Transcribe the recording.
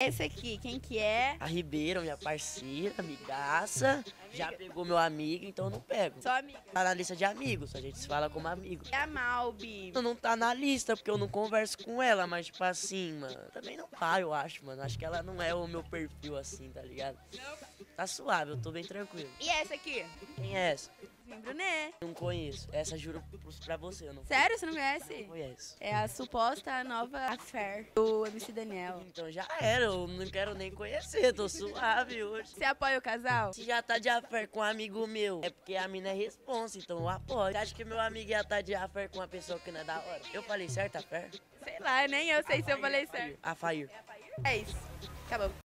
Esse aqui, quem que é? A Ribeira, minha parceira, amigaça. Amiga. Já pegou meu amigo, então eu não pego. Só amigo. Tá na lista de amigos, a gente se fala como amigo. E é a Malbi? Não tá na lista, porque eu não converso com ela, mas tipo assim, mano. Também não tá, eu acho, mano. Acho que ela não é o meu perfil assim, tá ligado? Não. Tá suave, eu tô bem tranquilo. E essa aqui? Quem é essa? Brunet. Né? Não conheço. Essa juro pra você, eu não Sério, você não conhece? Não conheço. É a suposta nova affair do MC Daniel. Então já era, eu não quero nem conhecer, tô suave hoje. Você apoia o casal? Se já tá de affair com um amigo meu, é porque a mina é responsa, então eu apoio. Você acha que meu amigo ia tá de affair com uma pessoa que não é da hora? Eu falei certo, affair? Sei lá, nem eu sei a se fire, eu falei certo. A É, é isso. Acabou.